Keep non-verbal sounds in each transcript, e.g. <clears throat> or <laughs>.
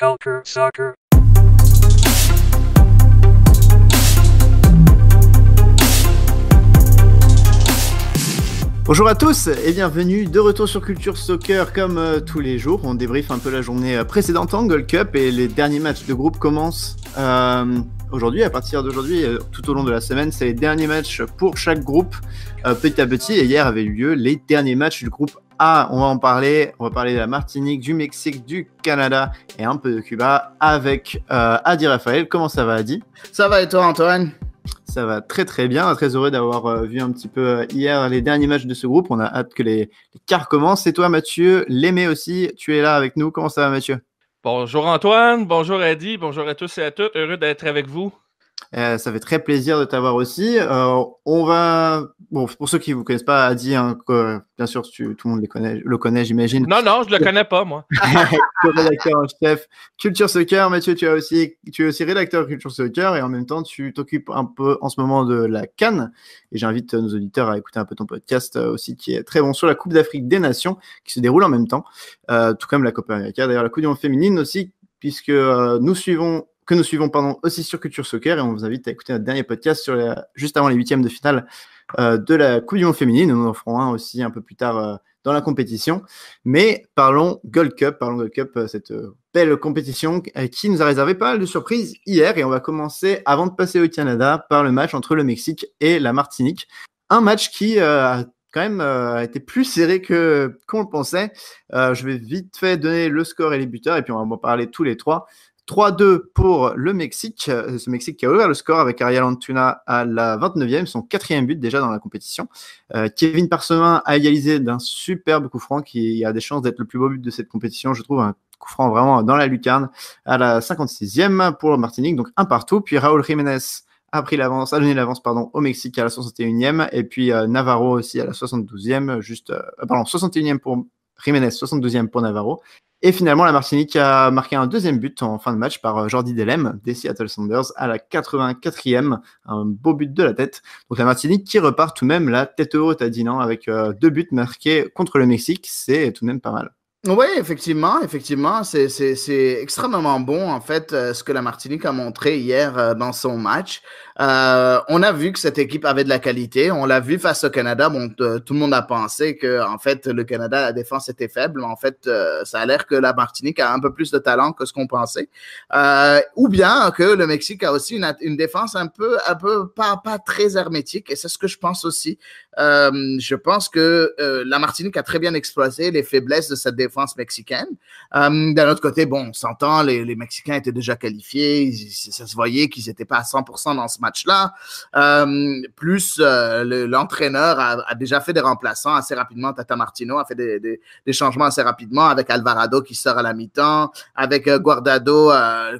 Bonjour à tous et bienvenue de retour sur Culture Soccer comme euh, tous les jours. On débriefe un peu la journée euh, précédente en Gold Cup et les derniers matchs de groupe commencent euh, aujourd'hui. À partir d'aujourd'hui, tout au long de la semaine, c'est les derniers matchs pour chaque groupe petit à petit. hier avait eu lieu les derniers matchs du groupe ah, on va en parler, on va parler de la Martinique, du Mexique, du Canada et un peu de Cuba avec euh, Adi Raphaël. Comment ça va Adi Ça va et toi Antoine ça va très très bien. Très heureux d'avoir euh, vu un petit peu euh, hier les derniers matchs de ce groupe. On a hâte que les, les quarts commencent. Et toi, Mathieu, l'aimé aussi, tu es là avec nous. Comment ça va, Mathieu Bonjour Antoine, bonjour Adi, bonjour à tous et à toutes. Heureux d'être avec vous. Euh, ça fait très plaisir de t'avoir aussi. Euh, on va, bon, pour ceux qui vous connaissent pas, Adi, hein, bien sûr, tout le monde les connaît, le connaît, j'imagine. Non, non, je le connais pas, moi. <laughs> rédacteur en chef Culture Soccer, Mathieu, tu, as aussi, tu es aussi rédacteur Culture Soccer et en même temps, tu t'occupes un peu en ce moment de la Cannes. Et j'invite euh, nos auditeurs à écouter un peu ton podcast aussi, qui est très bon sur la Coupe d'Afrique des Nations, qui se déroule en même temps, tout comme la Copa América. D'ailleurs, la Coupe du Monde féminine aussi, puisque nous suivons que nous suivons pendant aussi sur Culture Soccer et on vous invite à écouter notre dernier podcast sur juste avant les huitièmes de finale euh, de la Coupe du Monde féminine. Nous en ferons un aussi un peu plus tard euh, dans la compétition. Mais parlons Gold Cup, parlons Gold Cup, euh, cette belle compétition qui nous a réservé pas mal de surprises hier. Et on va commencer, avant de passer au Canada, par le match entre le Mexique et la Martinique. Un match qui a quand même a été plus serré que qu'on le pensait. je vais vite fait donner le score et les buteurs et puis on va en parler tous les trois. 3-2 pour le Mexique. Euh, ce Mexique qui a ouvert le score avec Ariel Antuna à la 29e, son quatrième but déjà dans la compétition. Euh, Kevin Parsemin a égalisé d'un superbe coup franc qui a des chances d'être le plus beau but de cette compétition, je trouve. Un coup franc vraiment dans la lucarne à la 56e pour Martinique, donc un partout. Puis Raúl Jiménez a pris l'avance, a donné l'avance pardon au Mexique à la 61e et puis euh, Navarro aussi à la 72e, juste pardon 61e pour Jiménez, 72e pour Navarro. Et finalement, la Martinique a marqué un deuxième but en fin de match par euh, Jordi Delem des Seattle Sounders à la 84e, un beau but de la tête. Donc la Martinique qui repart tout de même la tête haute à Dinan avec euh, deux buts marqués contre le Mexique, c'est tout de même pas mal. Oui, effectivement, effectivement, c'est extrêmement bon en fait euh, ce que la Martinique a montré hier dans son match. Euh, on a vu que cette équipe avait de la qualité. On l'a vu face au Canada. Bon, euh, tout le monde a pensé que, en fait, le Canada, la défense était faible. En fait, euh, ça a l'air que la Martinique a un peu plus de talent que ce qu'on pensait. Euh, ou bien que le Mexique a aussi une, défense un peu, un peu pas, pas très hermétique. Et c'est ce que je pense aussi. je pense que la Martinique a très bien exploité les faiblesses de cette défense mexicaine. D'un autre côté, bon, on s'entend, les, les Mexicains étaient déjà qualifiés. Ça se voyait qu'ils n'étaient pas à 100% dans ce match match-là. Euh, plus euh, l'entraîneur a, déjà fait des remplaçants assez rapidement. Tata Martino a fait des, changements assez rapidement avec Alvarado qui sort à la mi-temps, avec euh, Guardado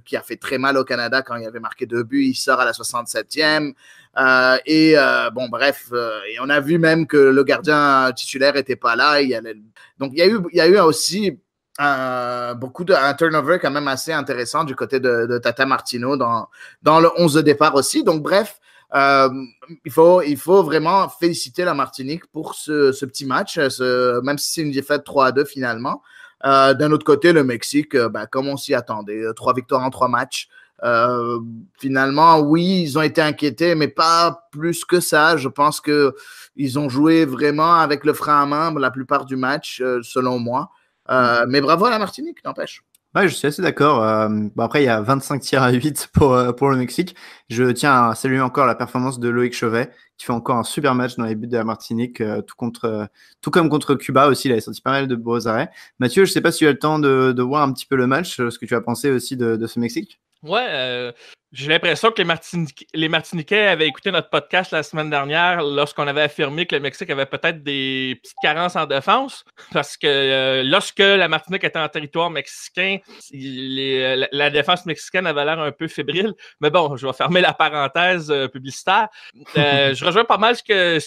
qui a fait très mal au Canada quand il avait marqué deux buts, il sort à la 67e. et bon, bref, et on a vu même que le gardien titulaire n'était pas là. Il donc, il y a eu aussi un, beaucoup de, un turnover quand même assez intéressant du côté de, Tata Martino dans, dans le 11 de départ aussi. Donc, bref, euh, il, faut, il faut vraiment féliciter la Martinique pour ce, petit match, ce, même si c'est une défaite 3 à 2 finalement. Euh, d'un autre côté, le Mexique, euh, bah, comme on s'y attendait, trois victoires en trois matchs. finalement, oui, ils ont été inquiétés, mais pas plus que ça. Je pense que ils ont joué vraiment avec le frein à main la plupart du match, selon moi. Euh, mais bravo à la Martinique, n'empêche. Ouais, je suis assez d'accord. Euh, après, il y a 25 tirs à 8 euh, pour, le Mexique. Je tiens à saluer encore la performance de Loïc Chauvet, qui fait encore un super match dans les buts de la Martinique, tout, contre, tout comme contre Cuba aussi. Il a sorti pas mal de beaux arrêts. Mathieu, je ne sais pas si tu as le temps de, voir un petit peu le match, ce que tu as pensé aussi de ce Mexique. Ouais, euh, j'ai l'impression que les, Martiniquais avaient écouté notre podcast la semaine dernière lorsqu'on avait affirmé que le Mexique avait peut-être des petites carences en défense. Parce que euh, lorsque la Martinique était en territoire mexicain, euh, la, défense mexicaine avait l'air un peu fébrile. Mais bon, je vais fermer la parenthèse publicitaire. je rejoins pas mal ce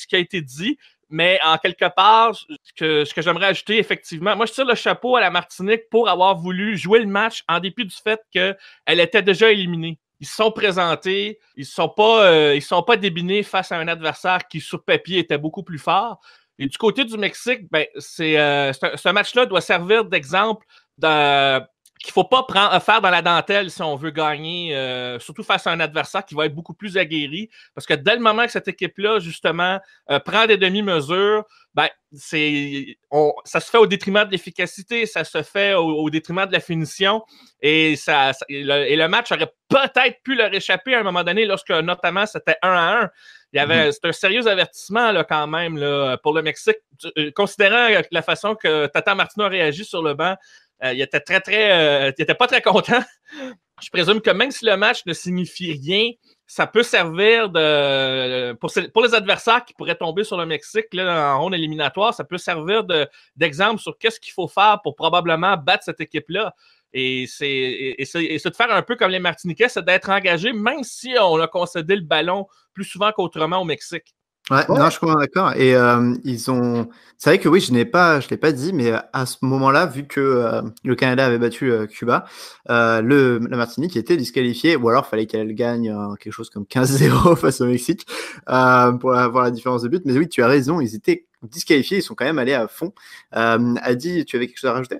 qui a été dit. Mais en quelque part, ce que, j'aimerais ajouter, effectivement, moi, je tire le chapeau à la Martinique pour avoir voulu jouer le match en dépit du fait qu'elle était déjà éliminée. Ils se sont présentés, ils ne sont, pas, euh, sont pas débinés face à un adversaire qui, sur papier, était beaucoup plus fort. Et du côté du Mexique, ben, euh, ce match-là doit servir d'exemple de, qu'il ne faut pas prendre, euh, faire dans la dentelle si on veut gagner, euh, surtout face à un adversaire qui va être beaucoup plus aguerri. Parce que dès le moment que cette équipe-là, justement, euh, prend des demi-mesures, ben, c'est, ça se fait au détriment de l'efficacité, ça se fait au, détriment de la finition. Et, ça, et, le, match aurait peut-être pu leur échapper à un moment donné, lorsque notamment c'était 1 à 1. Il y avait, mm-hmm. C'est un sérieux avertissement là, quand même là, pour le Mexique, considérant la façon que Tata Martino a réagi sur le banc euh, il était très, très. Euh, pas très content. Je présume que même si le match ne signifie rien, ça peut servir de. Pour, les adversaires qui pourraient tomber sur le Mexique là, en ronde éliminatoire, ça peut servir d'exemple sur qu'est-ce qu'il faut faire pour probablement battre cette équipe-là. Et c'est de faire un peu comme les Martiniquais, c'est d'être engagé, même si on a concédé le ballon plus souvent qu'autrement au Mexique. Ouais, non, je suis d'accord. Et ils ont. C'est vrai que oui, je n'ai pas, je l'ai pas dit, mais à ce moment-là, vu que le Canada avait battu Cuba, le, la Martinique était disqualifiée, ou alors fallait qu'elle gagne quelque chose comme 15-0 <laughs> face au Mexique pour avoir la différence de but. Mais oui, tu as raison, ils étaient disqualifiés, ils sont quand même allés à fond. Adi, tu avais quelque chose à rajouter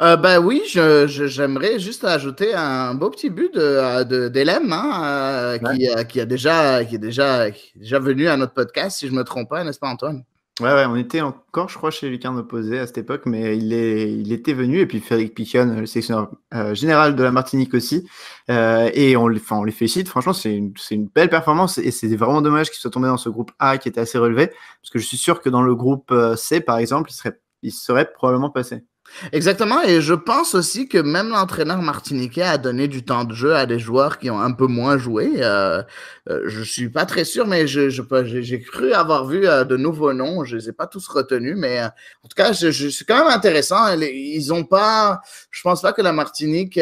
euh, ben oui, j'aimerais juste ajouter un beau petit but de, d'Elem, hein, euh, euh, qui, a déjà, qui, est déjà, déjà venu à notre podcast, si je me trompe pas, n'est-ce pas Antoine Ouais, ouais, on était encore, je crois, chez Lucarne Opposé à cette époque, mais il, est, il était venu, et puis Frédéric Pichon, le sélectionneur général de la Martinique aussi, et on, enfin, on les félicite, franchement, c'est une, belle performance, et c'est vraiment dommage qu'il soit tombé dans ce groupe A qui était assez relevé, parce que je suis sûr que dans le groupe C, par exemple, il serait, il serait probablement passé. Exactement, et je pense aussi que même l'entraîneur martiniquais a donné du temps de jeu à des joueurs qui ont un peu moins joué. Euh, euh je suis pas très sûr, mais j'ai je, je, cru avoir vu euh, de nouveaux noms. Je les ai pas tous retenus, mais euh, en tout cas, c'est quand même intéressant. Ils ont pas, je pense pas que la Martinique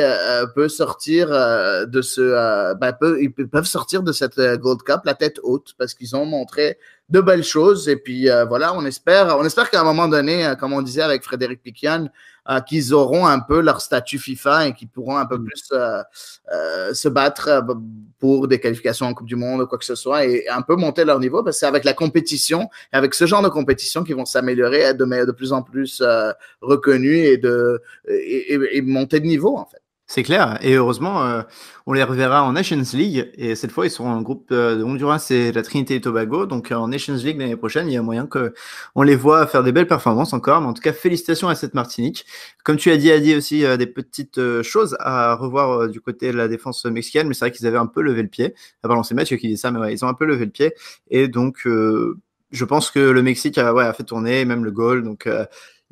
peut sortir de ce, ben, ils peuvent sortir de cette Gold Cup la tête haute parce qu'ils ont montré de belles choses. Et puis euh, voilà, on espère, on espère qu'à un moment donné, euh, comme on disait avec Frédéric Piquian, euh, qu'ils auront un peu leur statut FIFA et qu'ils pourront un peu mm. plus se battre pour des qualifications en Coupe du Monde ou quoi que ce soit et un peu monter leur niveau parce que c'est avec la compétition avec ce genre de compétition qu'ils vont s'améliorer, être de, de, plus en plus reconnus et, de, et monter de niveau en fait. C'est clair. Et heureusement, euh, on les reverra en Nations League. Et cette fois, ils seront en groupe euh, de Honduras et la Trinité et Tobago. Donc euh, en Nations League l'année prochaine, il y a moyen qu'on les voit faire des belles performances encore. Mais en tout cas, félicitations à cette Martinique. Comme tu as dit, Adi, aussi des petites choses à revoir du côté de la défense mexicaine. Mais c'est vrai qu'ils avaient un peu levé le pied. Ah, pardon, c'est Mathieu qui dit ça, mais ils ont un peu levé le pied. Et donc je pense que le Mexique a, ouais, a fait tourner, même le goal. Donc,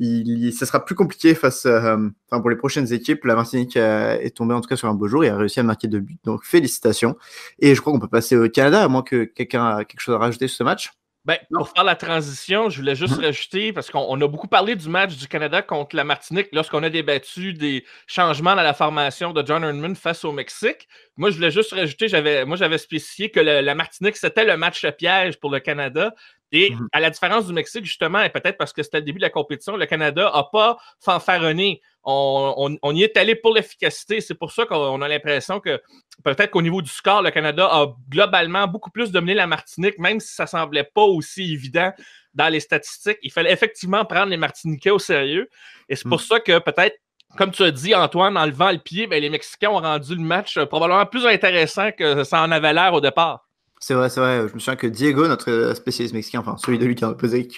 ce sera plus compliqué face, euh, pour les prochaines équipes. La Martinique euh, est tombée en tout cas sur un beau jour et a réussi à marquer deux buts. Donc félicitations. Et je crois qu'on peut passer au Canada, à moins que quelqu'un a quelque chose à rajouter sur ce match. Ben, pour faire la transition, je voulais juste mhm. rajouter, parce qu'on a beaucoup parlé du match du Canada contre la Martinique lorsqu'on a débattu des changements dans la formation de John Hernman face au Mexique. Moi, je voulais juste rajouter, j'avais, moi, j'avais spécifié que la Martinique, c'était le match piège pour le Canada, et mhm. à la différence du Mexique, justement, et peut-être parce que c'était le début de la compétition, le Canada n'a pas fanfaronné. On, y est allé pour l'efficacité. C'est pour ça qu'on a l'impression que peut-être qu'au niveau du score, le Canada a globalement beaucoup plus dominé la Martinique, même si ça ne semblait pas aussi évident dans les statistiques. Il fallait effectivement prendre les Martiniquais au sérieux. Et c'est pour mm. ça que peut-être comme tu as dit, Antoine, en levant le pied, ben, les Mexicains ont rendu le match euh, probablement plus intéressant que ça en avait l'air au départ. C'est vrai, c'est vrai. Je me souviens que Diego, notre euh, spécialiste mexicain, enfin celui de lui qui a Posé,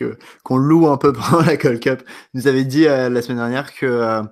qu'on loue un peu <laughs> pendant la Call Cup, nous avait dit euh, la semaine dernière que euh,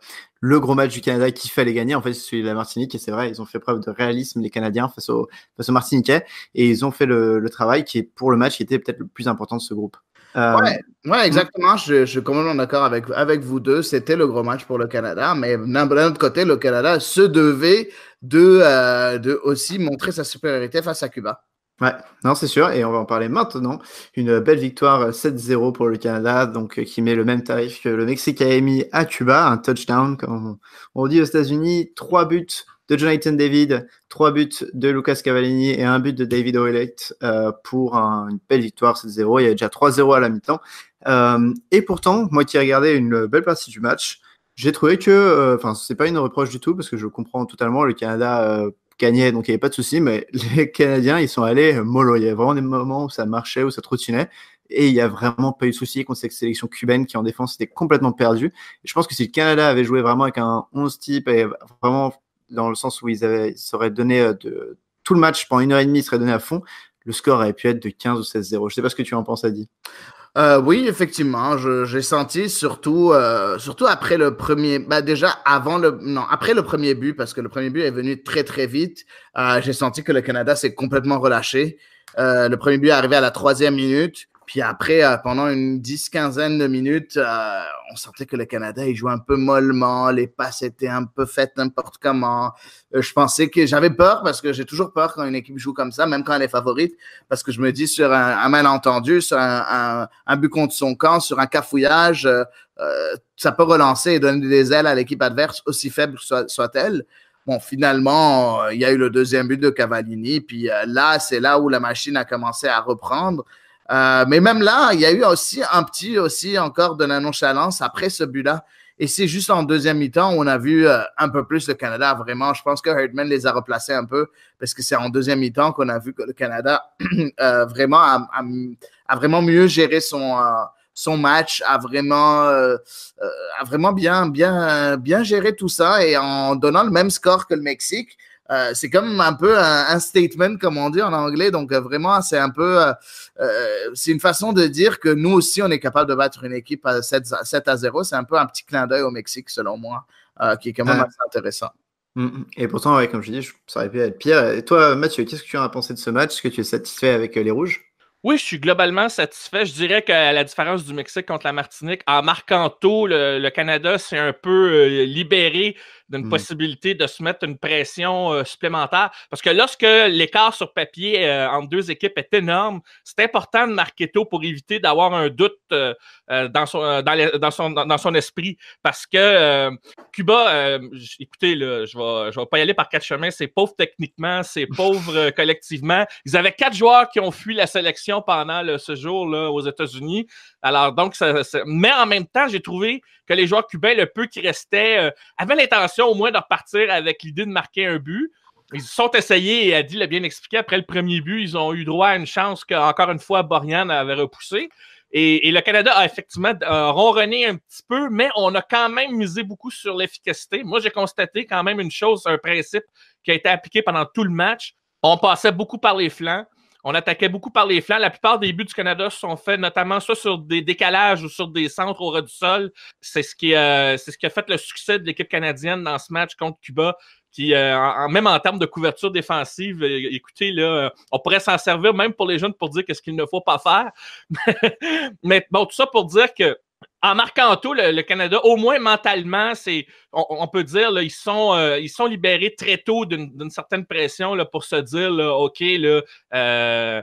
le gros match du Canada qu'il fallait gagner, en fait, c'est celui de la Martinique. Et c'est vrai, ils ont fait preuve de réalisme, les Canadiens, face aux face Martiniquais. Et ils ont fait le, travail qui est pour le match qui était peut-être le plus important de ce groupe. Ouais, exactement. Je, je suis complètement d'accord avec, avec vous deux. C'était le gros match pour le Canada. Mais d'un autre côté, le Canada se devait de, de aussi montrer sa supériorité face à Cuba. Ouais, non, c'est sûr, et on va en parler maintenant. Une belle victoire 7-0 euh, pour le Canada, donc euh, qui met le même tarif que le Mexique a émis à Cuba, un touchdown, comme on dit aux États-Unis, trois buts de Jonathan David, trois buts de Lucas Cavallini et un but de David Oelect euh, pour une belle victoire 7-0. Il y avait déjà 3-0 à la mi-temps. et pourtant, moi qui ai regardé une belle partie du match, j'ai trouvé que, enfin, c'est pas une reproche du tout parce que je comprends totalement. Le Canada gagnait, donc il n'y avait pas de souci, mais <laughs> les Canadiens, ils sont allés euh, mollo. Il y a vraiment des moments où ça marchait, où ça trottinait, et il n'y a vraiment pas eu de souci contre cette sélection cubaine qui en défense était complètement perdue. je pense que si le Canada avait joué vraiment avec un 11 type, et vraiment dans le sens où ils, avaient, donné euh, de, tout le match pendant une heure et demie, ils seraient donné à fond, le score aurait pu être de 15 ou 16-0. Je ne sais pas ce que tu en penses, Adi. Euh, oui, effectivement, j'ai senti surtout, euh, surtout après le premier, bah déjà avant le, non, après le premier but parce que le premier but est venu très très vite. Euh, j'ai senti que le Canada s'est complètement relâché. le premier but est arrivé à la troisième minute. Puis après, euh, pendant une dix, quinzaine de minutes, euh, on sentait que le Canada, il jouait un peu mollement, les passes étaient un peu faites n'importe comment. Euh, je pensais que j'avais peur parce que j'ai toujours peur quand une équipe joue comme ça, même quand elle est favorite, parce que je me dis sur un, malentendu, sur un, but contre son camp, sur un cafouillage, ça peut relancer et donner des ailes à l'équipe adverse, aussi faible soit-elle. soit elle Bon, finalement, il y a eu le deuxième but de Cavallini. Puis là, c'est là où la machine a commencé à reprendre. Euh, mais même là, il y a eu aussi un petit aussi encore de la nonchalance après ce but-là. Et c'est juste en deuxième mi-temps où on a vu euh, un peu plus le Canada. Vraiment, je pense que Herdman les a replacés un peu parce que c'est en deuxième mi-temps qu'on a vu que le Canada <clears throat> euh, a, vraiment mieux géré son, match, a vraiment, bien, bien, bien géré tout ça. Et en donnant le même score que le Mexique, euh, c'est comme un peu un, statement, comme on dit en anglais. Donc, euh, vraiment, c'est un peu, euh, c'est une façon de dire que nous aussi, on est capable de battre une équipe à 7, à 0. C'est un peu un petit clin d'œil au Mexique, selon moi, qui est quand même ah. assez intéressant. Mm, mm. Et pourtant, comme je dis, ça aurait pu être pire. Et toi, Mathieu, qu'est-ce que tu en as pensé de ce match Est-ce que tu es satisfait avec les Rouges oui, je suis globalement satisfait. Je dirais que la différence du Mexique contre la Martinique, en marquant tôt, le Canada s'est un peu libéré d'une mmh. possibilité de se mettre une pression supplémentaire. Parce que lorsque l'écart sur papier entre deux équipes est énorme, c'est important de marquer tôt pour éviter d'avoir un doute euh, dans, son, dans, dans, son, esprit. Parce que Cuba, écoutez, je ne vais, je vais pas y aller par quatre chemins, c'est pauvre techniquement, c'est <laughs> pauvre collectivement. Ils avaient quatre joueurs qui ont fui la sélection pendant ce jour-là aux États-Unis. Alors, donc, mais en même temps, j'ai trouvé que les joueurs cubains, le peu qui restait avaient l'intention au moins de repartir avec l'idée de marquer un but. Ils sont essayés et Adi l'a bien expliqué. Après le premier but, ils ont eu droit à une chance qu'encore une fois, Borian avait repoussé. Et, le Canada a effectivement ronronné un petit peu, mais on a quand même misé beaucoup sur l'efficacité. Moi, j'ai constaté quand même une chose, un principe qui a été appliqué pendant tout le match. On passait beaucoup par les flancs. On attaquait beaucoup par les flancs. La plupart des buts du Canada se sont faits notamment soit sur des décalages ou sur des centres au ras du sol. C'est ce, qui, euh, ce qui a fait le succès de l'équipe canadienne dans ce match contre Cuba qui, euh, en, même en termes de couverture défensive, euh, écoutez, là, on pourrait s'en servir même pour les jeunes pour dire qu'est-ce qu'il ne faut pas faire. <laughs> Mais bon, tout ça pour dire que en marquant tout, le, Canada, au moins mentalement, c'est, on, peut dire, là, ils, sont, euh, ils sont libérés très tôt d'une certaine pression là, pour se dire, OK, euh,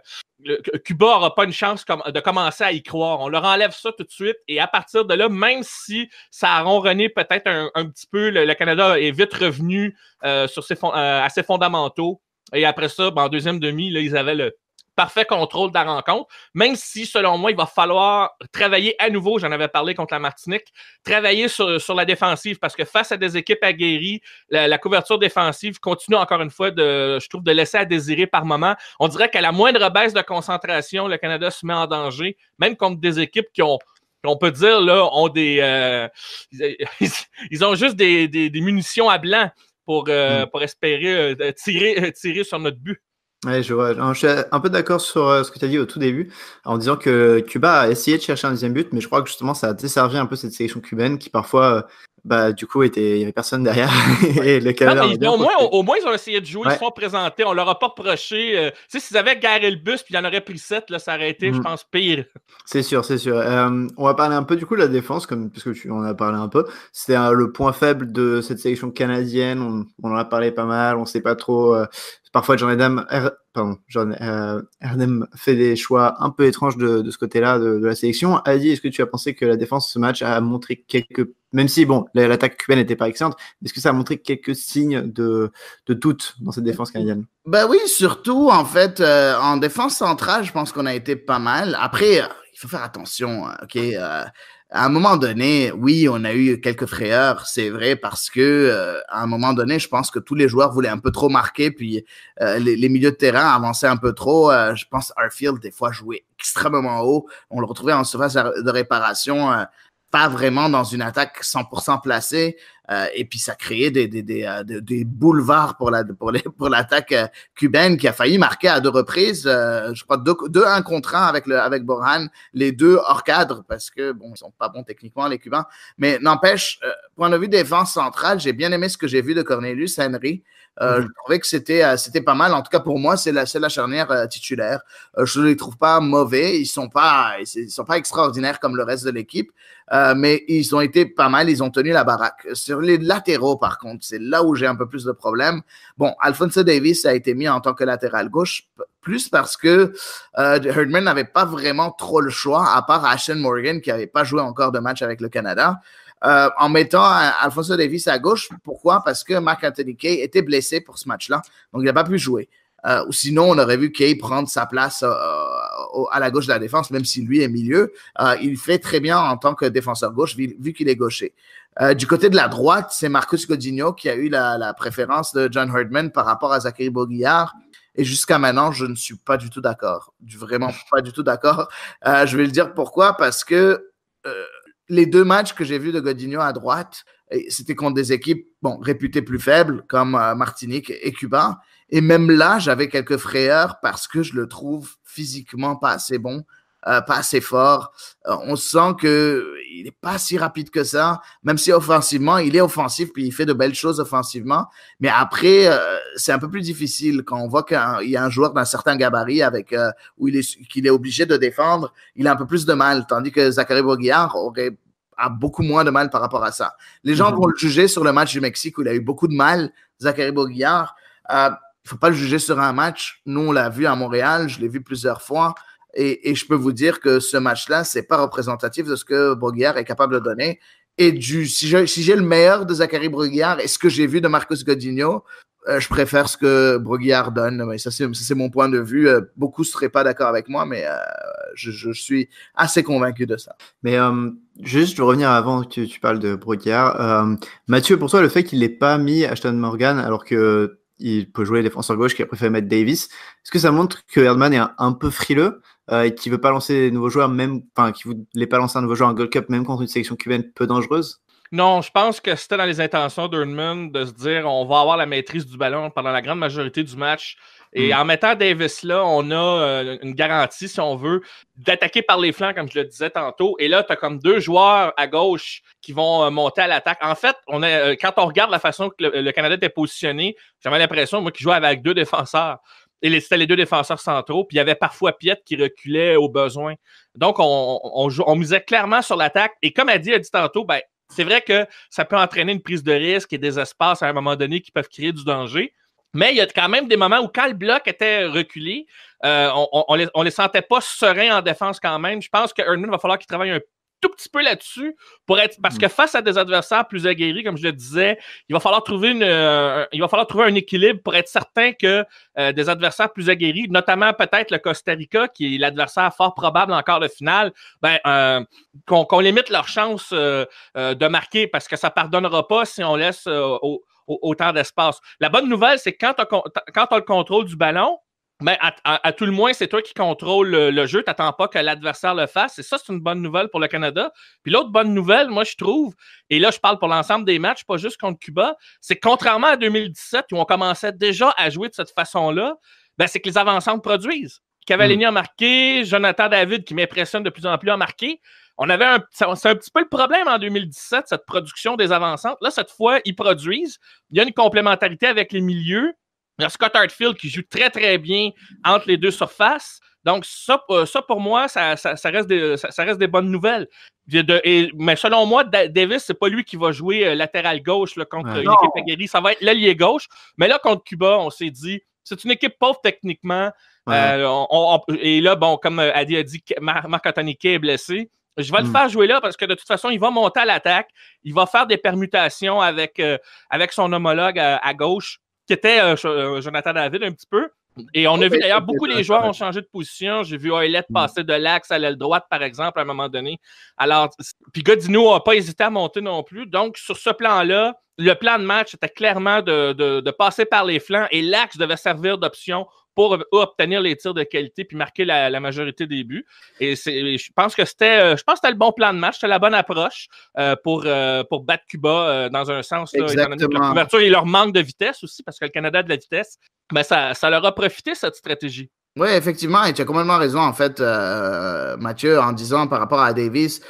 Cuba n'aura pas une chance de commencer à y croire. On leur enlève ça tout de suite et à partir de là, même si ça a ronronné peut-être un, petit peu, le, Canada est vite revenu euh, sur ses à ses fondamentaux. Et après ça, ben, en deuxième demi, ils avaient le parfait contrôle de la rencontre, même si, selon moi, il va falloir travailler à nouveau, j'en avais parlé contre la Martinique, travailler sur, la défensive, parce que face à des équipes aguerries, la, couverture défensive continue encore une fois, de, je trouve, de laisser à désirer par moment. On dirait qu'à la moindre baisse de concentration, le Canada se met en danger, même contre des équipes qui ont on peut dire, là, ont des. Euh, <laughs> ils, ont juste des, munitions à blanc pour, euh, hmm. pour espérer euh, tirer, tirer sur notre but je, suis un peu d'accord sur euh, ce que tu as dit au tout début, en disant que Cuba a essayé de chercher un deuxième but, mais je crois que justement ça a desservi un peu cette sélection cubaine qui parfois, euh, bah, du coup, était... il n'y avait personne derrière. <laughs> et au, moins, ils ont essayé de jouer, ils se sont présentés, on leur a pas reproché. Euh, tu s'ils avaient garé le bus puis ils en auraient pris 7, là, ça aurait été, je mm. pense, pire. C'est sûr, c'est sûr. on va parler un peu du coup de la défense, comme, puisque tu en as parlé un peu. C'était le point faible de cette sélection canadienne, on, on, en a parlé pas mal, on ne sait pas trop Parfois, John Adam, euh, Erdem fait des choix un peu étranges de, ce côté-là de, la sélection. Adi, est-ce que tu as pensé que la défense, ce match, a montré quelques. Même si, bon, l'attaque cubaine n'était pas excellente, est-ce que ça a montré quelques signes de, de doute dans cette défense canadienne Ben oui, surtout, en fait, euh, en défense centrale, je pense qu'on a été pas mal. Après, euh, il faut faire attention, OK? à un moment donné, oui, on a eu quelques frayeurs, c'est vrai, parce que euh, à un moment donné, je pense que tous les joueurs voulaient un peu trop marquer, puis euh, les, milieux de terrain avançaient un peu trop. Euh, je pense Arfield, des fois, jouait extrêmement haut. On le retrouvait en surface de réparation pas vraiment dans une attaque 100% placée. Euh, et puis ça créait des, des, des, euh, des boulevards pour, la, pour, pour l'attaque euh, cubaine qui a failli marquer à deux reprises, je crois deux, deux un contre un avec, le, avec Borhan, les deux hors cadre parce que bon ils sont pas bons techniquement les Cubains. Mais n'empêche, point de vue des vents centrales, j'ai bien aimé ce que j'ai vu de Cornelius Henry. Euh, mhm. Je trouvais que c'était euh, c'était pas mal. En tout cas, pour moi, c'est la, la charnière euh, titulaire. je ne les trouve pas mauvais. Ils sont pas ils sont pas extraordinaires comme le reste de l'équipe, mais ils ont été pas mal. Ils ont tenu la baraque. Sur les latéraux, par contre, c'est là où j'ai un peu plus de problèmes. Bon, Alphonso Davis a été mis en tant que latéral gauche plus parce que euh, Herdman n'avait pas vraiment trop le choix, à part Ashton Morgan qui n'avait pas joué encore de match avec le Canada. Euh, en mettant Alfonso Davis à gauche. Pourquoi? Parce que Marc Anthony Kay était blessé pour ce match-là, donc il n'a pas pu jouer. Euh, ou sinon, on aurait vu Kay prendre sa place euh, à la gauche de la défense, même si lui est milieu. il fait très bien en tant que défenseur gauche, vu, qu'il est gaucher. du côté de la droite, c'est Marcus Godinho qui a eu la, la, préférence de John Herdman par rapport à Zachary Boguillard. Et jusqu'à maintenant, je ne suis pas du tout d'accord. Vraiment pas du tout d'accord. je vais le dire pourquoi, parce que les deux matchs que j'ai vus de Godinho à droite, c'était contre des équipes bon, réputées plus faibles comme euh, Martinique et Cuba. Et même là, j'avais quelques frayeurs parce que je le trouve physiquement pas assez bon euh, pas assez fort. Euh, on sent que il n'est pas si rapide que ça, même si offensivement, il est offensif, puis il fait de belles choses offensivement. Mais après, euh, c'est un peu plus difficile quand on voit qu'il y a un joueur d'un certain gabarit avec où il est qu'il est obligé de défendre, il a un peu plus de mal, tandis que Zachary Boguillard aurait a beaucoup moins de mal par rapport à ça. Les gens mhm. vont le juger sur le match du Mexique où il a eu beaucoup de mal, Zachary Boguillard. Il ne faut pas le juger sur un match. Nous, on l'a vu à Montréal, je l'ai vu plusieurs fois. Et, je peux vous dire que ce match-là, c'est pas représentatif de ce que Broguillard est capable de donner. Et du, si j'ai le meilleur de Zachary Broguillard et ce que j'ai vu de Marcus Godinho, euh, je préfère ce que Broguillard donne. Mais ça, c'est mon point de vue. Euh, beaucoup ne seraient pas d'accord avec moi, mais euh, je, suis assez convaincu de ça. Mais juste, je veux revenir avant que tu, parles de Broguillard. Mathieu, pour toi, le fait qu'il n'ait pas mis Ashton Morgan, alors que il peut jouer défenseur gauche, qui a préféré mettre Davis. Est-ce que ça montre que Herdman est un, peu frileux euh, et qu'il veut pas lancer des nouveaux joueurs, même, enfin, qu'il voulait pas lancer un nouveau joueur en Gold Cup, même contre une sélection cubaine peu dangereuse non, je pense que c'était dans les intentions d'Urman de se dire on va avoir la maîtrise du ballon pendant la grande majorité du match. Et hmm. en mettant Davis là, on a euh, une garantie, si on veut, d'attaquer par les flancs, comme je le disais tantôt. Et là, tu as comme deux joueurs à gauche qui vont euh, monter à l'attaque. En fait, on euh, quand on regarde la façon que le, Canadien Canada était positionné, j'avais l'impression, moi, qu'il jouait avec deux défenseurs et c'était les deux défenseurs centraux, puis il y avait parfois Piet qui reculait au besoin. Donc, on, on, misait clairement sur l'attaque. Et comme elle dit, a dit tantôt, ben, c'est vrai que ça peut entraîner une prise de risque et des espaces à un moment donné qui peuvent créer du danger. Mais il y a quand même des moments où, quand le bloc était reculé, euh, on ne les, sentait pas sereins en défense quand même. Je pense que va falloir qu'il travaille un tout petit peu là-dessus pour être parce mm. que face à des adversaires plus aguerris, comme je le disais, il va falloir trouver une, euh, il va falloir trouver un équilibre pour être certain que euh, des adversaires plus aguerris, notamment peut-être le Costa Rica, qui est l'adversaire fort probable encore de finale, ben, euh, qu'on limite leur chance de marquer parce que ça pardonnera pas si on laisse au, autant d'espace. La bonne nouvelle, c'est que quand quand on a le contrôle du ballon, mais ben, à, tout le moins, c'est toi qui contrôles le, jeu. Tu n'attends pas que l'adversaire le fasse. Et ça, c'est une bonne nouvelle pour le Canada. Puis l'autre bonne nouvelle, moi, je trouve, et là, je parle pour l'ensemble des matchs, pas juste contre Cuba, c'est que contrairement à 2017, où on commençait déjà à jouer de cette façon-là, ben, c'est que les avancantes produisent. Cavallini mm. a marqué, Jonathan David, qui m'impressionne de plus en plus, a marqué. On avait un, c'est un petit peu le problème en 2017, cette production des avancantes. Là, cette fois, ils produisent. Il y a une complémentarité avec les milieux. Il Scott Hartfield qui joue très, très bien entre les deux surfaces. Donc, ça, euh, ça pour moi, ça, reste des, ça, reste des bonnes nouvelles. mais selon moi, Davis, c'est pas lui qui va jouer euh, latéral gauche contre l'équipe Ça va être l'allié gauche. Mais là, contre Cuba, on s'est dit, c'est une équipe pauvre techniquement. Euh, et là, bon, comme Adi a dit, marc est blessé. Je vais le mm. faire jouer là parce que de toute façon, il va monter à l'attaque. Il va faire des permutations avec, avec son homologue à gauche qui était euh, euh, Jonathan David un petit peu. Et on oh, a ben, vu d'ailleurs beaucoup les joueurs ont changé de position. J'ai vu Oilette mm. passer de l'axe à l'aile droite, par exemple, à un moment donné. Alors, puis Godinou n'a pas hésité à monter non plus. Donc, sur ce plan-là, le plan de match était clairement de passer par les flancs et l'axe devait servir d'option pour obtenir les tirs de qualité puis marquer la, majorité des buts. Et je pense que c'était euh, je pense le bon plan de match, c'était la bonne approche euh, pour, euh, pour battre Cuba dans un sens là, leur couverture et leur manque de vitesse aussi parce que le Canada a de la vitesse, Mais ben, ça, leur a profité cette stratégie. Oui, effectivement, et tu as complètement raison, en fait, Mathieu, en disant par rapport à Davis,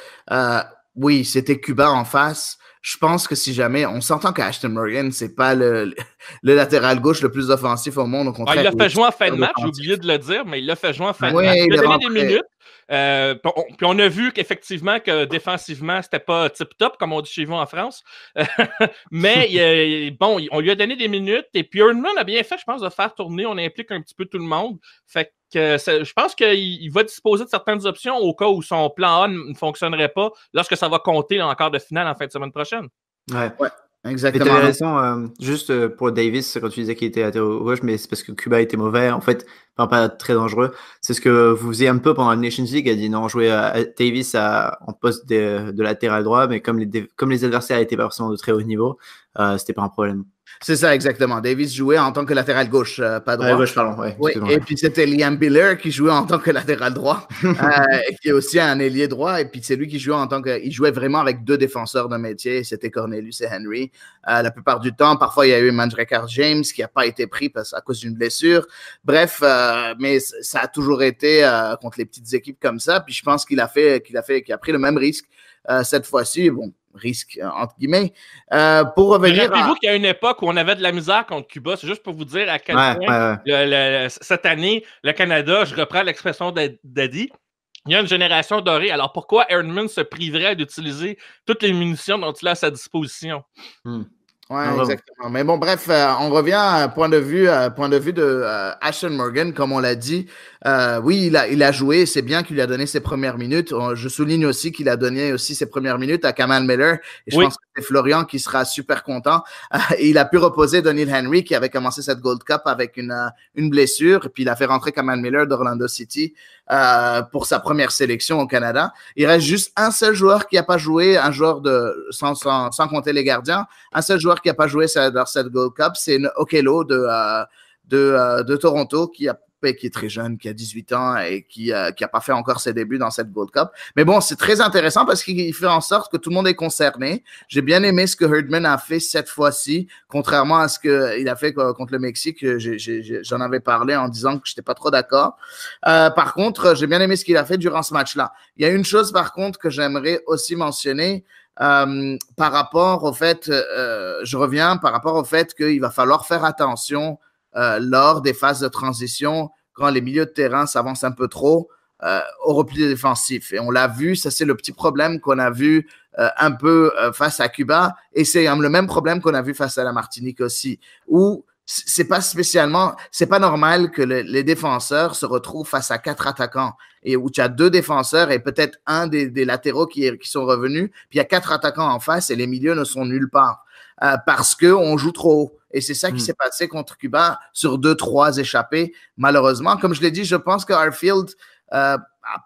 oui, c'était Cuba en face, je pense que si jamais, on s'entend qu'Ashton Morgan, c'est pas le, le, latéral gauche le plus offensif au monde. Au contraire, il l'a fait jouer en fin de match, j'ai oublié de le dire, mais il l'a fait jouer en fin de match. Il a des minutes, euh, puis, on, a vu qu'effectivement, que défensivement, c'était pas tip-top, comme on dit chez vous en France. <laughs> mais bon, on lui a donné des minutes. Et puis Erdman a bien fait, je pense, de faire tourner. On implique un petit peu tout le monde. Fait que je pense qu'il va disposer de certaines options au cas où son plan A ne, fonctionnerait pas lorsque ça va compter encore de finale en fin de semaine prochaine. Ouais. ouais. Exactement. Euh, juste euh, pour Davis, quand tu disais qu'il était à gauche, mais c'est parce que Cuba était mauvais, en fait, pas très dangereux. C'est ce que vous faisiez un peu pendant la Nations League, a dit non, jouer euh, à Davis en poste de, latéral droit, mais comme les, adversaires n'étaient pas forcément de très haut niveau, c'était pas un problème. C'est ça, exactement. Davis jouait en tant que latéral gauche, euh, pas droit. et puis c'était Liam Biller qui jouait en tant que latéral droit, <laughs> euh, qui est aussi un ailier droit. Et puis c'est lui qui jouait en tant que. Il jouait vraiment avec deux défenseurs de métier, c'était Cornelius et Henry. Euh, la plupart du temps, parfois il y a eu Manjrekar James qui n'a pas été pris parce, à cause d'une blessure. Bref, mais ça a toujours été contre les petites équipes comme ça. Puis je pense qu'il a fait, qu'il a fait, qu'il a pris le même risque cette fois-ci. Bon, risque, euh, entre guillemets. Euh, pour revenir. Rappelez-vous qu'il y a une époque où on avait de la misère contre Cuba. C'est juste pour vous dire à quel point, cette année, le Canada, je reprends l'expression d'Adi, il y a une génération dorée. Alors pourquoi Erdman se priverait d'utiliser toutes les munitions dont il a à sa disposition? Hmm. Ah, oui, exactement. Mais bon, bref, euh, on revient à un point de vue, point de vue de Morgan, comme on l'a dit. Euh, oui, il a, joué. C'est bien qu'il a donné ses premières minutes. Je souligne aussi qu'il a donné aussi ses premières minutes à Kamal Miller. je pense que c'est Florian qui sera super content. Euh, il a pu reposer Daniel Henry qui avait commencé cette Gold Cup avec une, euh, une blessure. Et puis il a fait rentrer Kamal Miller d'Orlando City euh, pour sa première sélection au Canada. Il reste juste un seul joueur qui n'a pas joué, un joueur de sans, compter les gardiens, un seul joueur qui n'a pas joué dans cette Gold Cup, c'est Okelo de de, Toronto qui a qui est très jeune, qui a 18 ans et qui n'a euh, pas fait encore ses débuts dans cette Gold Cup. Mais bon, c'est très intéressant parce qu'il fait en sorte que tout le monde est concerné. J'ai bien aimé ce que Herdman a fait cette fois-ci, contrairement à ce qu'il a fait contre le Mexique. Euh, j'en avais parlé en disant que je n'étais pas trop d'accord. Euh, par contre, j'ai bien aimé ce qu'il a fait durant ce match-là. Il y a une chose, par contre, que j'aimerais aussi mentionner. par rapport au fait, je reviens par rapport au fait qu'il va falloir faire attention euh, lors des phases de transition, quand les milieux de terrain s'avancent un peu trop euh, au repli défensif. Et on l'a vu, ça c'est le petit problème qu'on a vu euh, un peu face à Cuba, et c'est le même problème qu'on a vu face à la Martinique aussi, où c'est pas spécialement, c'est pas normal que les défenseurs se retrouvent face à quatre attaquants et où tu as deux défenseurs et peut-être un des, latéraux qui, qui, sont revenus, puis il y a quatre attaquants en face et les milieux ne sont nulle part. Euh, parce qu'on joue trop haut. Et c'est ça qui hmm. s'est passé contre Cuba sur deux, trois échappés malheureusement. Comme je l'ai dit, je pense que Arfield n'a euh,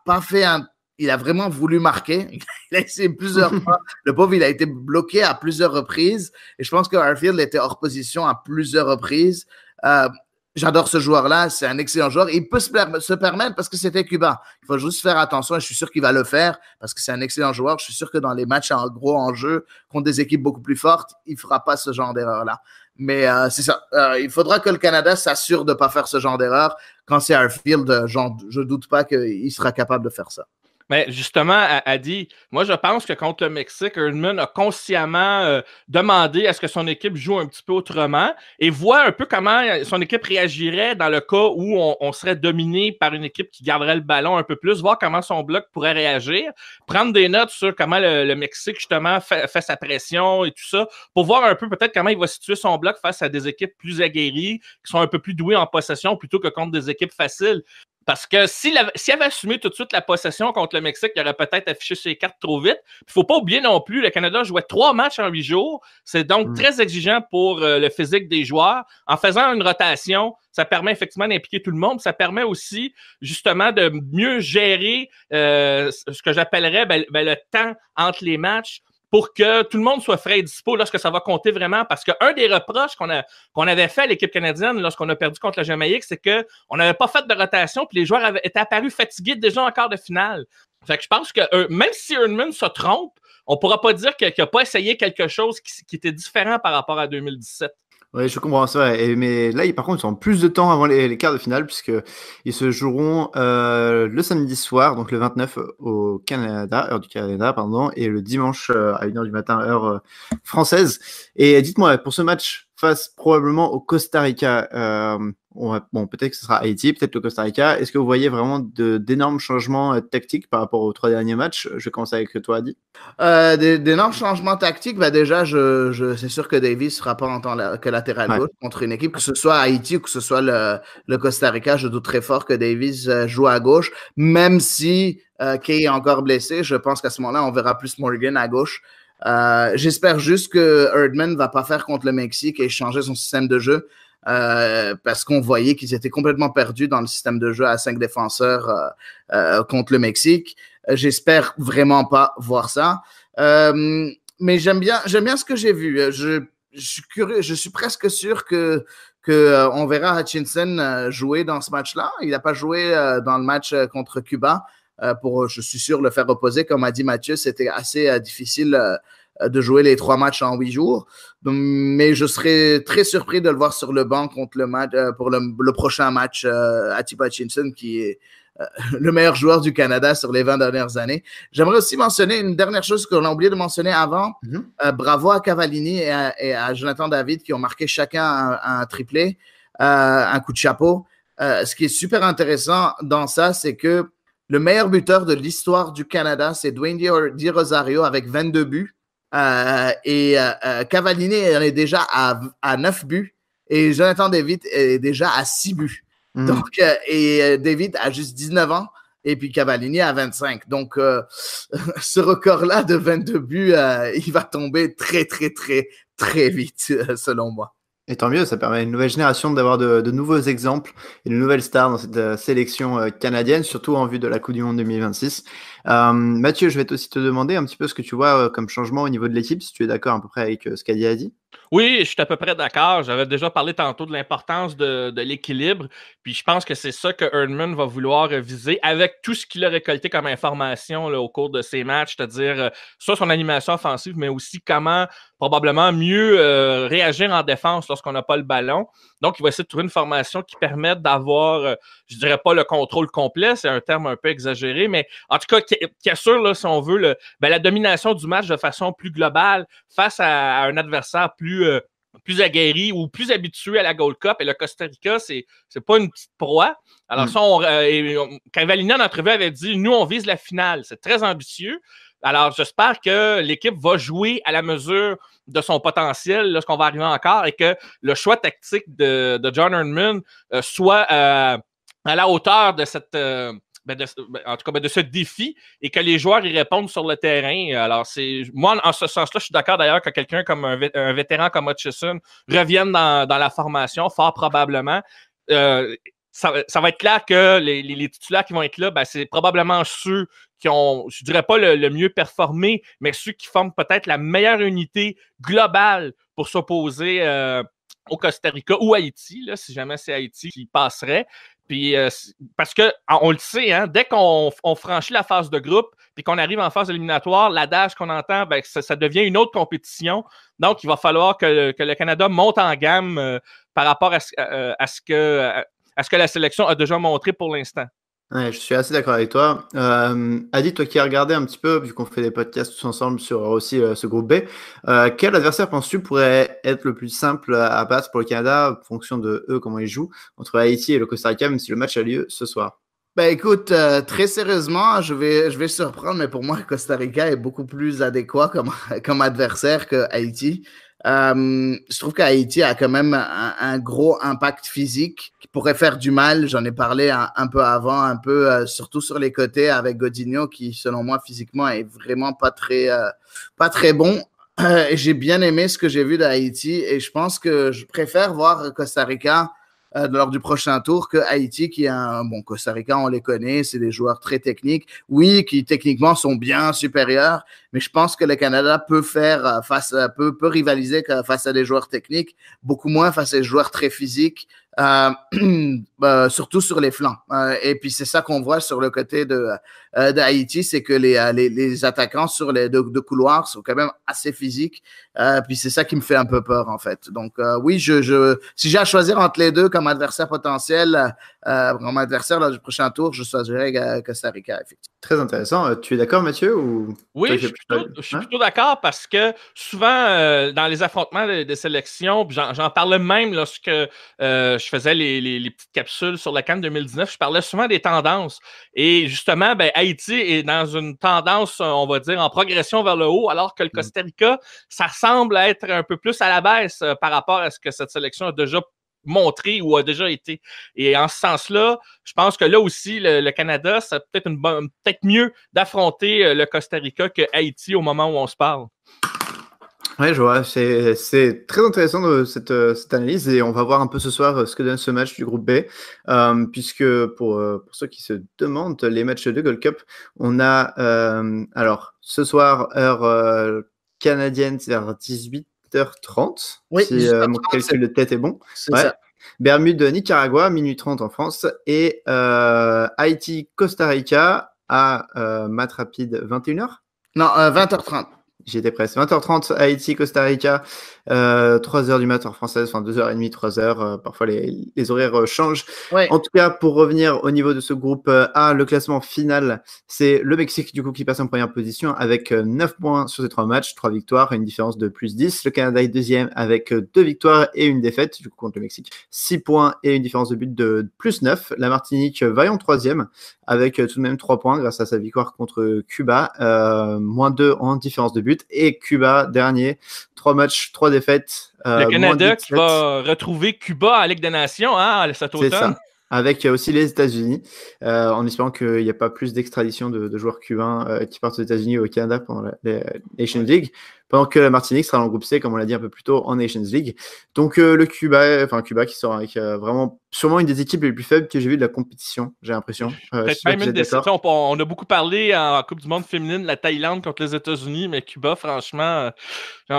pas fait un. Il a vraiment voulu marquer. <laughs> Il a essayé plusieurs <laughs> fois. Le pauvre, il a été bloqué à plusieurs reprises. Et je pense que Arfield était hors position à plusieurs reprises. Euh, J'adore ce joueur-là, c'est un excellent joueur. Il peut se, permettre parce que c'était Cuba. Il faut juste faire attention et je suis sûr qu'il va le faire parce que c'est un excellent joueur. Je suis sûr que dans les matchs en gros en jeu contre des équipes beaucoup plus fortes, il ne fera pas ce genre d'erreur-là. Mais euh, c'est ça. Euh, il faudra que le Canada s'assure de ne pas faire ce genre d'erreur. Quand c'est Harfield, euh, je ne doute pas qu'il sera capable de faire ça. Mais justement, a, dit, moi je pense que contre le Mexique, Erdman a consciemment euh, demandé à ce que son équipe joue un petit peu autrement et voit un peu comment euh, son équipe réagirait dans le cas où on, serait dominé par une équipe qui garderait le ballon un peu plus, voir comment son bloc pourrait réagir, prendre des notes sur comment le, Mexique justement fait, fait, sa pression et tout ça, pour voir un peu peut-être comment il va situer son bloc face à des équipes plus aguerries, qui sont un peu plus douées en possession plutôt que contre des équipes faciles. Parce que s'il avait, avait, assumé tout de suite la possession contre le Mexique, il aurait peut-être affiché ses cartes trop vite. Il ne faut pas oublier non plus, le Canada jouait trois matchs en huit jours. C'est donc hmm. très exigeant pour euh, le physique des joueurs. En faisant une rotation, ça permet effectivement d'impliquer tout le monde. Ça permet aussi, justement, de mieux gérer euh, ce que j'appellerais ben, ben, le temps entre les matchs pour que tout le monde soit frais et dispo lorsque ça va compter vraiment. Parce qu'un des reproches qu'on avait fait à l'équipe canadienne lorsqu'on a perdu contre la Jamaïque, c'est qu'on n'avait pas fait de rotation, puis les joueurs avaient, étaient apparus fatigués déjà en quart de finale. Fait que je pense que même si Erdman se trompe, on ne pourra pas dire qu'il n'a pas essayé quelque chose qui était différent par rapport à 2017. Oui, je comprends, c'est vrai. mais là, par contre, ils plus de temps avant les, quarts de finale, puisqu'ils se joueront euh, le samedi soir, donc le 29 au Canada, heure du Canada, pardon, et le dimanche euh, à 1h du matin, heure euh, française. Et dites-moi, pour ce match, face probablement au Costa Rica. Euh, bon, peut-être que ce sera Haïti, peut-être le Costa Rica. Est-ce que vous voyez vraiment d'énormes changements euh, tactiques par rapport aux trois derniers matchs Je vais commencer avec toi, Adi. Euh, d'énormes changements tactiques. Bah déjà, je, c'est sûr que Davis ne sera pas en tant que latéral gauche contre une équipe, que ce soit Haïti ou que ce soit le, le Costa Rica. Je doute très fort que Davis joue à gauche, même si Kay est encore blessé. Je pense qu'à ce moment-là, on verra plus Morgan à gauche. Euh, j'espère juste que Herdman va pas faire contre le Mexique et changer son système de jeu euh, parce qu'on voyait qu'ils étaient complètement perdus dans le système de jeu à cinq défenseurs euh, contre le Mexique. J'espère vraiment pas voir ça. mais j'aime bien, j'aime bien ce que j'ai vu. Je, suis presque sûr que qu'on verra Hutchinson jouer dans ce match-là. Il n'a pas joué dans le match contre Cuba. Euh, pour, je suis sûr, le faire reposer. Comme a dit Mathieu, c'était assez euh, difficile euh, de jouer les trois matchs en huit jours. Hum, mais je serais très surpris de le voir sur le banc contre le match, pour le, prochain match à Hutchinson, qui est <laughs> le meilleur joueur du Canada sur les 20 dernières années. J'aimerais aussi mentionner une dernière chose qu'on a oublié de mentionner avant. Mhm. bravo à Cavallini et à, Jonathan David qui ont marqué chacun un, triplé, un coup de chapeau. ce qui est super intéressant dans ça, c'est que le meilleur buteur de l'histoire du Canada, c'est Dwayne Di Rosario avec 22 buts. Euh, euh, et euh, euh Cavallini en est déjà à, à 9 buts. Et Jonathan David est déjà à 6 buts. Hmm. Donc, et David a juste 19 ans. Et puis Cavallini à 25. Donc, <laughs> ce record-là de 22 buts, il va tomber très, très, très, très vite, <laughs> selon moi. Et tant mieux, ça permet à une nouvelle génération d'avoir de, nouveaux exemples et de nouvelles stars dans cette euh, sélection euh, canadienne, surtout en vue de la Coupe du Monde 2026. Euh, Mathieu, je vais aussi te demander un petit peu ce que tu vois comme changement au niveau de l'équipe, si tu es d'accord à peu près avec ce qu'Adi a dit. Oui, je suis à peu près d'accord. J'avais déjà parlé tantôt de l'importance de, l'équilibre. Puis je pense que c'est ça que Erdman va vouloir viser avec tout ce qu'il a récolté comme information au cours de ses matchs, c'est-à-dire euh, soit son animation offensive, mais aussi comment probablement mieux euh, réagir en défense lorsqu'on n'a pas le ballon. Donc, il va essayer de trouver une formation qui permette d'avoir, euh, je dirais pas le contrôle complet, c'est un terme un peu exagéré, mais en tout cas, qui, assure, là, si on veut, ben, la domination du match de façon plus globale face à un adversaire plus plus, euh, aguerris ou plus habitués à la Gold Cup. Et le Costa Rica, c'est n'est pas une petite proie. Alors, mm. ça, euh, en avait dit Nous, on vise la finale. C'est très ambitieux. Alors, j'espère que l'équipe va jouer à la mesure de son potentiel lorsqu'on va arriver encore et que le choix tactique de, John Ernman euh, soit à la hauteur de cette. Ben, ben, en tout cas, ben, de ce défi et que les joueurs y répondent sur le terrain. Alors, c'est moi, en ce sens-là, je suis d'accord d'ailleurs que quelqu'un comme un, vétéran comme Hutchison revienne dans, la formation, fort probablement. Euh, ça, va être clair que les, les, titulaires qui vont être là, c'est probablement ceux qui ont, je dirais pas le, mieux performé, mais ceux qui forment peut-être la meilleure unité globale pour s'opposer euh, au Costa Rica ou Haïti, si jamais c'est Haïti qui passerait. Puis euh, parce que ah, on le sait, hein, dès qu'on franchit la phase de groupe, et qu'on arrive en phase éliminatoire, l'adage qu'on entend, ben, ça, devient une autre compétition. Donc, il va falloir que, le Canada monte en gamme euh, par rapport euh, à, ce que la sélection a déjà montré pour l'instant. Ouais, je suis assez d'accord avec toi. Euh, Adi, toi qui as regardé un petit peu, vu qu'on fait des podcasts tous ensemble sur euh, aussi euh, ce groupe B, euh, quel adversaire penses-tu pourrait être le plus simple à battre pour le Canada en fonction de eux, comment ils jouent, entre Haïti et le Costa Rica, même si le match a lieu ce soir ben écoute, euh, très sérieusement, hein, je vais, je vais surprendre, mais pour moi, Costa Rica est beaucoup plus adéquat comme, <laughs> comme adversaire que Haïti. Euh, je trouve qu'Haïti a quand même un, gros impact physique qui pourrait faire du mal. J'en ai parlé un, peu avant, un peu euh, surtout sur les côtés avec Godinho qui, selon moi, physiquement est vraiment pas très, euh, pas très bon. <clears throat> j'ai bien aimé ce que j'ai vu d'Haïti et je pense que je préfère voir Costa Rica euh, lors du prochain tour que Haïti, qui a un bon Costa Rica, on les connaît, c'est des joueurs très techniques, oui, qui techniquement sont bien supérieurs, mais je pense que le Canada peut faire euh, face, euh, peut, peut rivaliser face à des joueurs techniques, beaucoup moins face à des joueurs très physiques euh, <clears throat> euh, surtout sur les flancs. Euh, et puis c'est ça qu'on voit sur le côté de d'Haïti, c'est que les, les, attaquants sur les deux couloirs sont quand même assez physiques. puis c'est ça qui me fait un peu peur en fait. Donc oui, je, je si j'ai à choisir entre les deux comme adversaire potentiel, comme adversaire lors du prochain tour, je choisirais Costa Rica effectivement. Très intéressant. Euh, tu es d'accord, Mathieu? Oui, je, suis hein? plutôt, d'accord parce que souvent, euh, dans les affrontements des sélections, j'en parlais même lorsque euh, je faisais les, petites capsules sur la Cannes 2019, je parlais souvent des tendances. Et justement, ben, Haïti est dans une tendance, on va dire, en progression vers le haut, alors que le mmh. Costa Rica, ça semble être un peu plus à la baisse par rapport à ce que cette sélection a déjà montré ou a déjà été. Et en ce sens-là, je pense que là aussi, le, Canada, ça peut-être une peut mieux d'affronter euh, le Costa Rica que Haïti au moment où on se parle. Oui, je vois. C'est très intéressant cette, euh, cette, analyse et on va voir un peu ce soir euh, ce que donne ce match du groupe B. puisque pour, ceux qui se demandent les matchs de Gold Cup, on a alors ce soir, heure canadienne, c'est-à-dire 18 h 30 oui, si euh, mon calcul de tête est bon. ouais. Bermude, Nicaragua, minuit 30 en France. Et euh, Haïti, Costa Rica à euh, Mat Rapide, 21h Non, 20h30. Euh, J'étais presque. 20h30 Haïti, Costa Rica, 3h euh, du matin française, enfin 2h30, 3h. Euh, parfois les, horaires euh, changent. En tout cas, pour revenir au niveau de ce groupe A, le classement final, c'est le Mexique du coup qui passe en première position avec 9 points sur ses 3 matchs, 3 victoires et une différence de plus 10. Le Canada est deuxième avec 2 victoires et une défaite, du coup contre le Mexique, 6 points et une différence de but de plus 9. La Martinique va en troisième avec tout de même 3 points grâce à sa victoire contre Cuba, moins 2 en différence de but. Et Cuba, dernier, trois matchs, trois défaites. Euh, le Canada qui va retrouver Cuba à Ligue des Nations hein, cet automne avec euh, aussi les États-Unis, euh, en espérant qu'il n'y a pas plus d'extradition de, joueurs cubains euh, qui partent aux États-Unis ou au Canada pendant la, Nations League, pendant que la Martinique sera dans le groupe C, comme on l'a dit un peu plus tôt, en Nations League. Donc le Cuba, enfin Cuba qui sera avec vraiment sûrement une des équipes les plus faibles que j'ai vues de la compétition, j'ai l'impression. on, a beaucoup parlé en Coupe du Monde féminine, la Thaïlande contre les États-Unis, mais Cuba, franchement,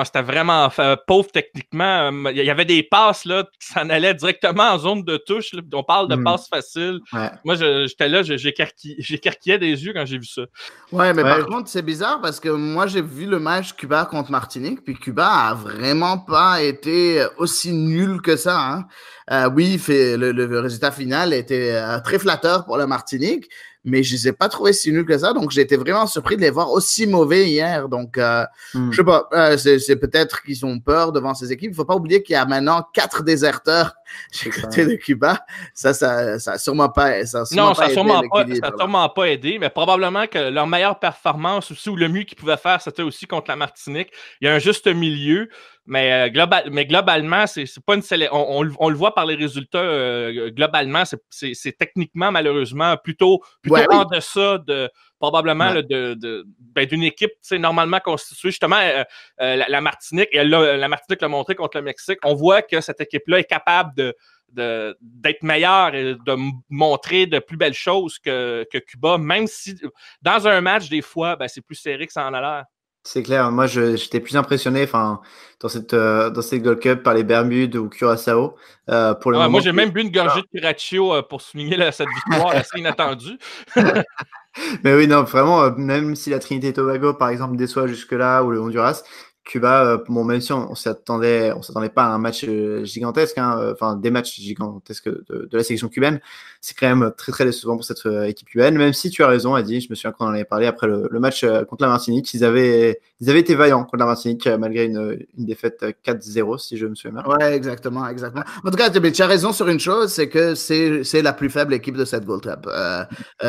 c'était vraiment pauvre techniquement. Il y avait des passes là, qui s'en allaient directement en zone de touche. on parle de Mm. passe facile. Ouais. Moi, j'étais là, <laughs> j'écarquillais des yeux quand j'ai vu ça. Ouais, mais par contre, c'est bizarre parce que moi, j'ai vu le match Cuba contre Martinique, puis Cuba a vraiment pas été aussi nul que ça. Hein. Euh, oui, le, résultat final était euh, très flatteur pour la Martinique, mais je les ai pas trouvés si nuls que ça. Donc, j'étais vraiment surpris de les voir aussi mauvais hier. Donc, euh, hmm. je sais pas, euh, c'est peut-être qu'ils ont peur devant ces équipes. Il faut pas oublier qu'il y a maintenant quatre déserteurs <laughs> du côté de Cuba. Ça, ça, ça sûrement pas, ça non, ça Sûrement pas, sûrement pas aidé, mais probablement que leur meilleure performance aussi, ou le mieux qu'ils pouvaient faire, c'était aussi contre la Martinique. Il y a un juste milieu. Euh, mais, globalement, c'est pas une on, le voit par les résultats. Euh, globalement, c'est techniquement, malheureusement, plutôt, plutôt en deçà probablement de, ben, d'une équipe normalement constituée. Justement, euh, la, Martinique, et la Martinique l'a montré contre le Mexique. On voit que cette équipe-là est capable d'être meilleure et de montrer de plus belles choses que, Cuba, même si dans un match, des fois, ben, c'est plus serré que ça en a l'air. C'est clair. Moi, j'étais plus impressionné, enfin, dans cette euh, dans cette Gold Cup par les Bermudes ou Curaçao. Euh, pour le ah moi, j'ai même bu une gorgée de Piraccio euh, pour souligner cette victoire assez inattendue. <laughs> Mais oui, non, vraiment, même si la Trinité Tobago, par exemple, déçoit jusque-là ou le Honduras, Cuba, euh, même si on s'attendait, on s'attendait pas à un match euh, gigantesque, hein, euh, enfin des matchs gigantesques de, la sélection cubaine, c'est quand même très très décevant pour cette équipe cubaine. Même si tu as raison, Adi, je me souviens qu'on en avait parlé après le, match contre la Martinique, ils avaient, ils avaient été vaillants contre la Martinique malgré une, défaite 4-0 si je me souviens bien. Ouais, exactement, exactement. En tout cas, tu as raison sur une chose, c'est que c'est la plus faible équipe de cette Gold Cup.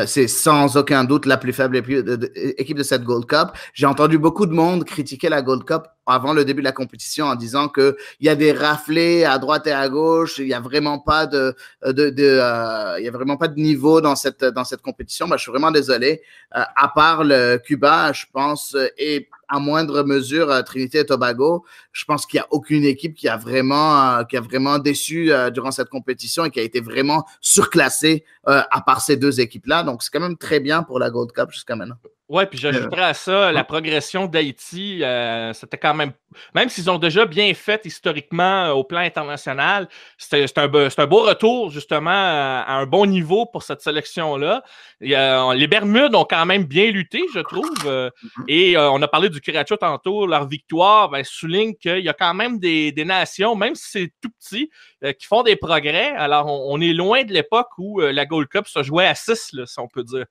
c'est sans aucun doute la plus faible équipe de cette Gold Cup. J'ai entendu beaucoup de monde critiquer la Gold Cup avant le début de la compétition en disant que il y a des raflets à droite et à gauche, il n'y a vraiment pas de, de, euh, il y a vraiment pas de niveau dans cette dans cette compétition. je suis vraiment désolé. Euh, à part le Cuba, je pense euh, et à moindre mesure Trinité et Tobago, je pense qu'il y a aucune équipe qui a vraiment qui a vraiment déçu durant cette compétition et qui a été vraiment surclassée à part ces deux équipes là. Donc c'est quand même très bien pour la Gold Cup jusqu'à maintenant. Oui, puis j'ajouterais à ça euh, la progression d'Haïti. Euh, c'était quand même, même s'ils ont déjà bien fait historiquement euh, au plan international, c'est un, beau retour justement à un bon niveau pour cette sélection-là. les Bermudes ont quand même bien lutté, je trouve. Mm-hmm. et on a parlé du créature tantôt, leur victoire ben, souligne qu'il y a quand même des, nations, même si c'est tout petit, qui font des progrès. Alors on, on est loin de l'époque où la Gold Cup se jouait à 6, si on peut dire.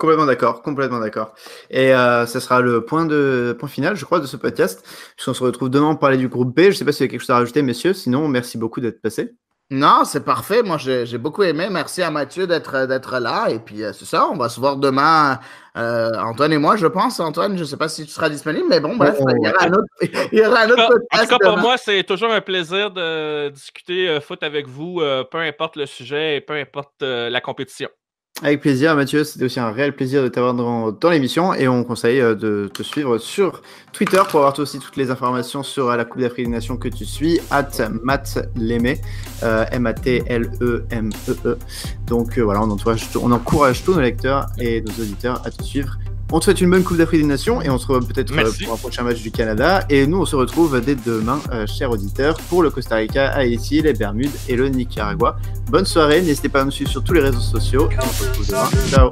Complètement d'accord, complètement d'accord. Et euh, ce sera le point de point final, je crois, de ce podcast. On se retrouve demain pour parler du groupe B. Je ne sais pas s'il y a quelque chose à rajouter, messieurs. Sinon, merci beaucoup d'être passé. Non, c'est parfait. Moi, j'ai beaucoup aimé. Merci à Mathieu d'être d'être là. Et puis, euh, c'est ça, on va se voir demain. Euh, Antoine et moi, je pense. Antoine, je ne sais pas si tu seras disponible, mais bon, bref, oh, il, y aura un autre, il podcast. pour moi, c'est toujours un plaisir de discuter foot avec vous, peu importe le sujet et peu importe la compétition. Avec plaisir, Mathieu. C'était aussi un réel plaisir de t'avoir dans, l'émission et on conseille euh, de te suivre sur Twitter pour avoir toi aussi toutes les informations sur euh, la Coupe d'Afrique des Nations que tu suis, at M-A-T-L-E-M-E-E. Euh, e e. Donc voilà, on on encourage tous nos lecteurs et nos auditeurs à te suivre on te souhaite une bonne Coupe d'Afrique des Nations et on se retrouve peut-être euh, pour un prochain match du Canada. Et nous, on se retrouve dès demain, euh, chers auditeurs, pour le Costa Rica, Haïti, les Bermudes et le Nicaragua. Bonne soirée. N'hésitez pas à nous suivre sur tous les réseaux sociaux. on se retrouve demain. Ciao.